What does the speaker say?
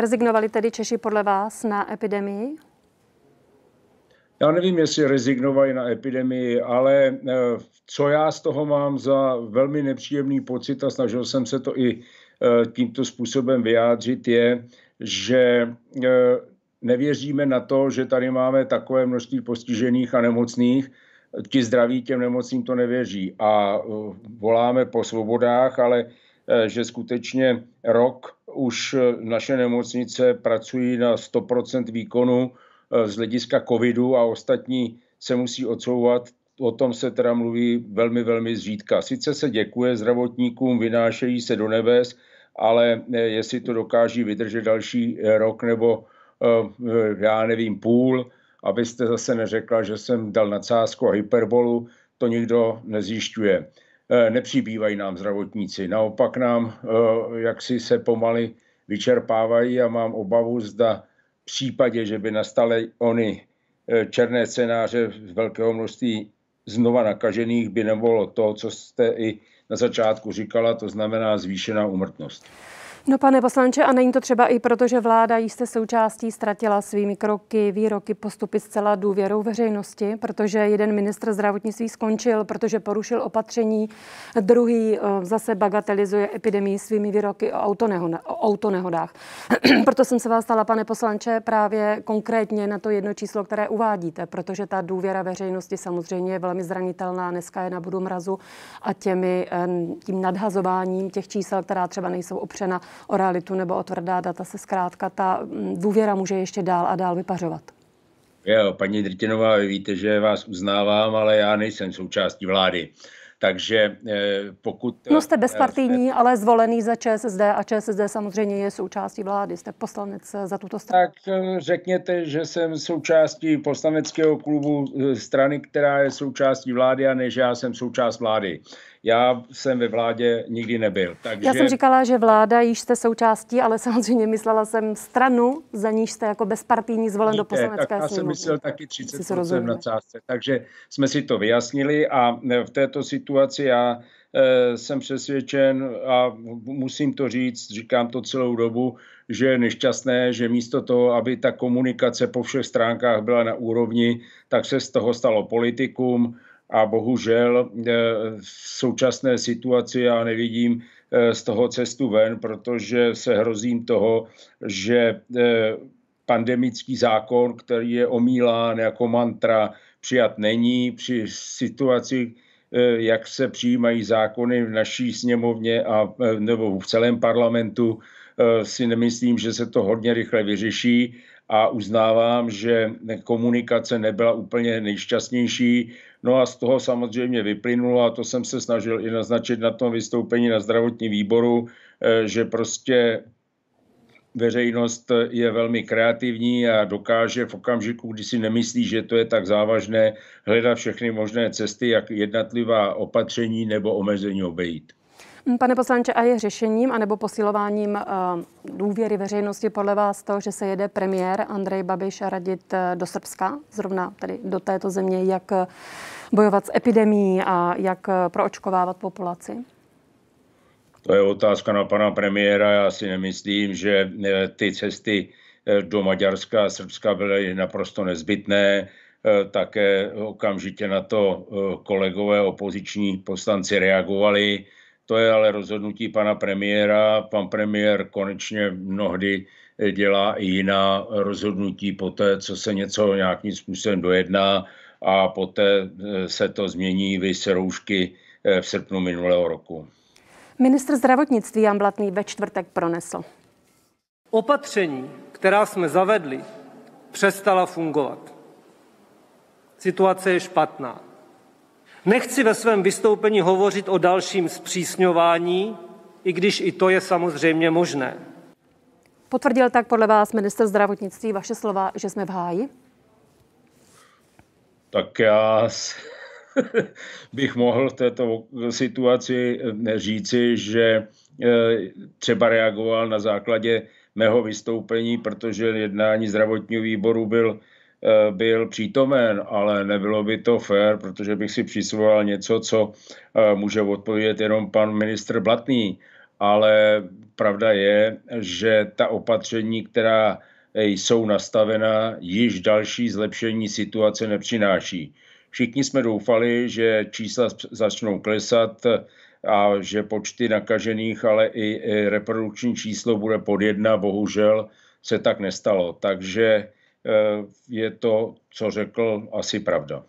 Rezignovali tedy Češi podle vás na epidemii? Já nevím, jestli rezignovali na epidemii, ale eh, co já z toho mám za velmi nepříjemný pocit a snažil jsem se to i eh, tímto způsobem vyjádřit, je, že eh, nevěříme na to, že tady máme takové množství postižených a nemocných. Ti zdraví těm nemocným to nevěří a voláme po svobodách, ale Eh, že skutečně rok už eh, naše nemocnice pracují na 100% výkonu eh, z hlediska covidu a ostatní se musí odsouvat. O tom se teda mluví velmi, velmi zřídka. Sice se děkuje zdravotníkům, vynášejí se do nebes, ale jestli to dokáží vydržet další rok nebo já nevím, půl, abyste zase neřekla, že jsem dal nadsázku a hyperbolu, to nikdo nezjišťuje. Eh, nepřibývají nám zdravotníci, naopak nám eh, jaksi se pomaly vyčerpávají a mám obavu, zda v případě, že by nastaly oni eh, černé scénáře z velkého množství znova nakažených, by nebylo to, co jste i na začátku říkala, to znamená zvýšená umrtnost. No pane poslanče, a není to třeba i proto, že vláda jste součástí ztratila svými kroky, výroky, postupy zcela důvěrou veřejnosti, protože jeden ministr zdravotnictví skončil, protože porušil opatření, druhý eh, zase bagatelizuje epidemii svými výroky o, autoneho, o autonehodách. proto jsem se vás stala, pane poslanče, právě konkrétně na to jedno číslo, které uvádíte, protože ta důvěra veřejnosti samozřejmě je velmi zranitelná, dneska je na budu mrazu a těmi, eh, tím nadhazováním těch čísel, která třeba nejsou opřena o realitu nebo o tvrdá data se zkrátka ta mm, důvěra může ještě dál a dál vypařovat. Jo, paní Drtinová, vy víte, že vás uznávám, ale já nejsem součástí vlády. Takže eh, pokud... Eh, no jste bezpartijní, jste... Eh, ale zvolený za ČSSD a ČSSD samozřejmě je součástí vlády. Jste poslanec za tuto stranu. Tak řekněte, že jsem součástí poslaneckého klubu strany, která je součástí vlády a ne, že já jsem součást vlády. Já jsem ve vládě nikdy nebyl. Takže... Já jsem říkala, že vláda, již jste součástí, ale samozřejmě myslela jsem stranu, za níž jste jako bezpartijní zvolen Víte, do poslanecké tak já jsem myslel taky 30% na částce, takže jsme si to vyjasnili a e, v této situaci já e, jsem přesvědčen a musím to říct, říkám to celou dobu, že je nešťastné, že místo toho, aby ta komunikace po všech stránkách byla na úrovni, tak se z toho stalo politikum a bohužel eh, v současné situaci já nevidím eh, z toho cestu ven, protože se hrozím toho, že eh, pandemický zákon, který je omílán jako mantra, přijat není při situaci, jak se přijímají zákony v naší sněmovně a nebo v celém parlamentu, Eh, si nemyslím, že se to hodně rychle vyřeší a uznávám, že komunikace nebyla úplně nejšťastnější. No a z toho samozřejmě vyplynulo, a to jsem se snažil i naznačit na tom vystoupení na zdravotní výboru, eh, že prostě veřejnost je velmi kreativní a dokáže v okamžiku, kdy si nemyslí, že to je tak závažné, hledat všechny možné cesty, jak jednotlivá opatření nebo omezení obejít. Mm, pane poslanče, a je řešením anebo posilováním eh, důvěry veřejnosti podle vás to, že se jede premiér Andrej Babiš radit eh, do Srbska, zrovna tedy do této země, jak eh, bojovat s epidemí a jak proočkovávat populaci? To je otázka na pana premiéra. Já si nemyslím, že ty cesty do Maďarska a Srbska byly naprosto nezbytné. Také okamžitě na to kolegové opoziční poslanci reagovali to je ale rozhodnutí pana premiéra. Pan premiér konečně mnohdy dělá i jiná rozhodnutí po té, co se něco nějakým způsobem dojedná a poté eh, se to změní vys roušky eh, v srpnu minulého roku. Ministr zdravotnictví Jan Blatný ve čtvrtek pronesl. Opatření, která jsme zavedli, přestala fungovat. Situace je špatná. Nechci ve svém vystoupení hovořit o dalším zpřísňování, i když i to je samozřejmě možné. Potvrdil tak podle vás minister zdravotnictví vaše slova, že jsme v háji? Tak já bych mohl v této situaci eh, říci, že eh, třeba reagoval na základě mého vystoupení, protože jednání zdravotního výboru byl Eh, byl přítomen, ale nebylo by to fér, protože bych si přisvojil něco, co eh, může odpovědět jenom pan ministr Blatný. Ale pravda je, že ta opatření, která eh, jsou nastavena, již další zlepšení situace nepřináší. Všichni jsme doufali, že čísla začnou klesat a že počty nakažených, ale i reprodukční číslo bude pod jedna, bohužel se tak nestalo. Takže Eh, je to, co řekl, asi pravda.